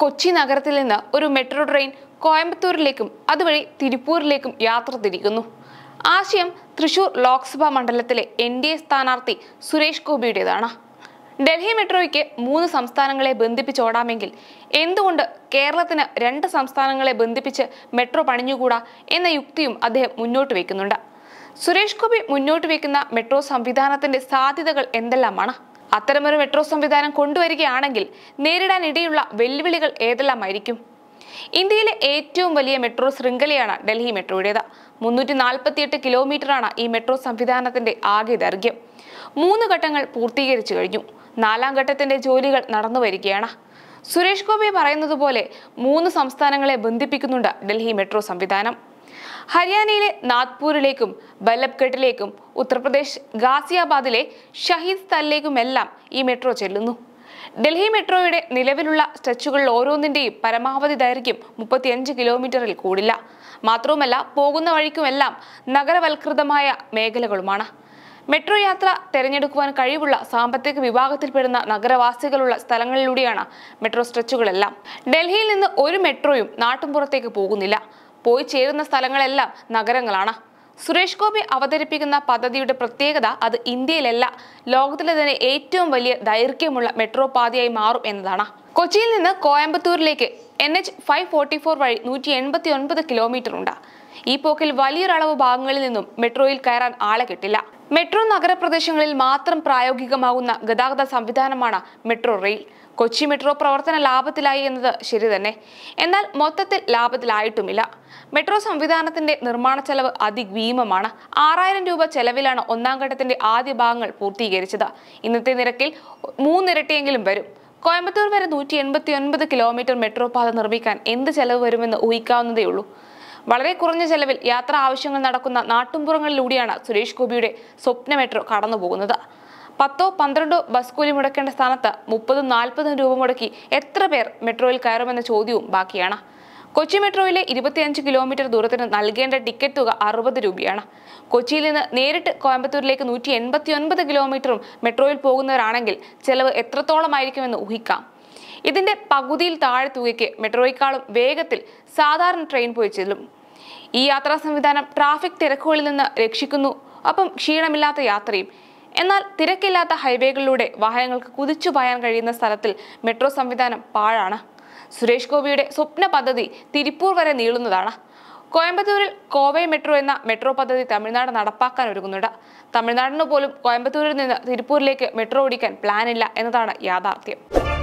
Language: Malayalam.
കൊച്ചി നഗരത്തിൽ നിന്ന് ഒരു മെട്രോ ട്രെയിൻ കോയമ്പത്തൂരിലേക്കും അതുവഴി തിരുപ്പൂരിലേക്കും യാത്ര തിരിക്കുന്നു ആശയം തൃശൂർ ലോക്സഭാ മണ്ഡലത്തിലെ എൻ ഡി എ സ്ഥാനാർത്ഥി സുരേഷ് ഗോപിയുടേതാണ് ഡൽഹി മെട്രോയ്ക്ക് മൂന്ന് സംസ്ഥാനങ്ങളെ ബന്ധിപ്പിച്ചോടാമെങ്കിൽ എന്തുകൊണ്ട് കേരളത്തിന് രണ്ട് സംസ്ഥാനങ്ങളെ ബന്ധിപ്പിച്ച് മെട്രോ പണിഞ്ഞുകൂടാ എന്ന യുക്തിയും അദ്ദേഹം മുന്നോട്ട് വയ്ക്കുന്നുണ്ട് സുരേഷ് ഗോപി മുന്നോട്ട് വയ്ക്കുന്ന മെട്രോ സംവിധാനത്തിന്റെ സാധ്യതകൾ എന്തെല്ലാമാണ് അത്തരമൊരു മെട്രോ സംവിധാനം കൊണ്ടുവരികയാണെങ്കിൽ നേരിടാൻ ഇടയുള്ള വെല്ലുവിളികൾ ഏതെല്ലാമായിരിക്കും ഇന്ത്യയിലെ ഏറ്റവും വലിയ മെട്രോ ശൃംഖലയാണ് ഡൽഹി മെട്രോയുടേത് മുന്നൂറ്റി നാൽപ്പത്തിയെട്ട് കിലോമീറ്ററാണ് ഈ മെട്രോ സംവിധാനത്തിന്റെ ആകെ ദൈർഘ്യം മൂന്ന് ഘട്ടങ്ങൾ പൂർത്തീകരിച്ചു കഴിഞ്ഞു നാലാം ഘട്ടത്തിന്റെ ജോലികൾ നടന്നു വരികയാണ് സുരേഷ് ഗോപി പറയുന്നത് പോലെ മൂന്ന് സംസ്ഥാനങ്ങളെ ബന്ധിപ്പിക്കുന്നുണ്ട് ഡൽഹി മെട്രോ സംവിധാനം ഹരിയാനയിലെ നാഗ്പൂരിലേക്കും ബല്ലഭ്ഘട്ടിലേക്കും ഉത്തർപ്രദേശ് ഗാസിയാബാദിലെ ഷഹീദ് സ്ഥലിലേക്കുമെല്ലാം ഈ മെട്രോ ചെല്ലുന്നു ഡൽഹി മെട്രോയുടെ നിലവിലുള്ള സ്ട്രെച്ചുകളിൽ ഓരോന്നിൻ്റെയും പരമാവധി ദൈർഘ്യം മുപ്പത്തിയഞ്ച് കിലോമീറ്ററിൽ കൂടില്ല മാത്രവുമല്ല പോകുന്ന വഴിക്കുമെല്ലാം നഗരവൽകൃതമായ മേഖലകളുമാണ് മെട്രോ യാത്ര തിരഞ്ഞെടുക്കുവാൻ കഴിവുള്ള സാമ്പത്തിക വിഭാഗത്തിൽപ്പെടുന്ന നഗരവാസികളുള്ള സ്ഥലങ്ങളിലൂടെയാണ് മെട്രോ സ്ട്രെച്ചുകളെല്ലാം ഡൽഹിയിൽ നിന്ന് ഒരു മെട്രോയും നാട്ടുംപുറത്തേക്ക് പോകുന്നില്ല പോയി ചേരുന്ന സ്ഥലങ്ങളെല്ലാം നഗരങ്ങളാണ് സുരേഷ് ഗോപി അവതരിപ്പിക്കുന്ന പദ്ധതിയുടെ പ്രത്യേകത അത് ഇന്ത്യയിലല്ല ലോകത്തിലെ തന്നെ ഏറ്റവും വലിയ ദൈർഘ്യമുള്ള മെട്രോ പാതയായി മാറും എന്നതാണ് കൊച്ചിയിൽ നിന്ന് കോയമ്പത്തൂരിലേക്ക് N H five forty four വഴി നൂറ്റി എൺപത്തി ഒൻപത് കിലോമീറ്റർ ഉണ്ട് ഈ പോക്കിൽ വലിയൊരളവ് ഭാഗങ്ങളിൽ നിന്നും മെട്രോയിൽ കയറാൻ ആളെ കിട്ടില്ല മെട്രോ നഗരപ്രദേശങ്ങളിൽ മാത്രം പ്രായോഗികമാകുന്ന ഗതാഗത സംവിധാനമാണ് മെട്രോ റെയിൽ കൊച്ചി മെട്രോ പ്രവർത്തന ലാഭത്തിലായി എന്നത് ശരി തന്നെ എന്നാൽ മൊത്തത്തിൽ ലാഭത്തിലായിട്ടുമില്ല മെട്രോ സംവിധാനത്തിന്റെ നിർമ്മാണ ചെലവ് അതിഭീമമാണ് ആറായിരം രൂപ ചെലവിലാണ് ഒന്നാം ഘട്ടത്തിന്റെ ആദ്യ ഭാഗങ്ങൾ പൂർത്തീകരിച്ചത് ഇന്നത്തെ നിരക്കിൽ മൂന്നിരട്ടിയെങ്കിലും വരും കോയമ്പത്തൂർ വരെ നൂറ്റി എൺപത്തി ഒൻപത് കിലോമീറ്റർ മെട്രോ പാത നിർമ്മിക്കാൻ എന്ത് ചെലവ് വരുമെന്ന് ഉള്ളൂ വളരെ കുറഞ്ഞ ചെലവിൽ യാത്രാ ആവശ്യങ്ങൾ നടക്കുന്ന നാട്ടുംപുറങ്ങളിലൂടെയാണ് സുരേഷ് ഗോപിയുടെ സ്വപ്ന മെട്രോ കടന്നുപോകുന്നത് പത്തോ പന്ത്രണ്ടോ ബസ് കൂലി മുടക്കേണ്ട സ്ഥാനത്ത് മുപ്പതും നാൽപ്പതും രൂപ മുടക്കി എത്ര പേർ മെട്രോയിൽ കയറുമെന്ന ചോദ്യവും ബാക്കിയാണ് കൊച്ചി മെട്രോയിലെ ഇരുപത്തിയഞ്ച് കിലോമീറ്റർ ദൂരത്തിന് നൽകേണ്ട ടിക്കറ്റ് തുക അറുപത് രൂപയാണ് കൊച്ചിയിൽ നിന്ന് നേരിട്ട് കോയമ്പത്തൂരിലേക്ക് നൂറ്റി എൺപത്തിയൊൻപത് കിലോമീറ്ററും മെട്രോയിൽ പോകുന്നവരാണെങ്കിൽ ചെലവ് എത്രത്തോളമായിരിക്കുമെന്ന് ഊഹിക്കാം ഇതിന്റെ പകുതിയിൽ താഴെ തുകയ്ക്ക് മെട്രോയെക്കാളും വേഗത്തിൽ സാധാരണ ട്രെയിൻ പോയി ചെല്ലും ഈ യാത്രാ സംവിധാനം ട്രാഫിക് തിരക്കുകളിൽ നിന്ന് രക്ഷിക്കുന്നു ഒപ്പം ക്ഷീണമില്ലാത്ത യാത്രയും എന്നാൽ തിരക്കില്ലാത്ത ഹൈവേകളിലൂടെ വാഹനങ്ങൾക്ക് കുതിച്ചു പായാൻ കഴിയുന്ന സ്ഥലത്തിൽ മെട്രോ സംവിധാനം പാഴാണ് സുരേഷ് ഗോപിയുടെ സ്വപ്ന പദ്ധതി തിരുപ്പൂർ വരെ നീളുന്നതാണ് കോയമ്പത്തൂരിൽ കോവൈ മെട്രോ എന്ന മെട്രോ പദ്ധതി തമിഴ്നാട് നടപ്പാക്കാൻ ഒരുങ്ങുന്നുണ്ട് തമിഴ്നാടിന് പോലും കോയമ്പത്തൂരിൽ നിന്ന് തിരുപ്പൂരിലേക്ക് മെട്രോ ഓടിക്കാൻ പ്ലാനില്ല എന്നതാണ് യാഥാർത്ഥ്യം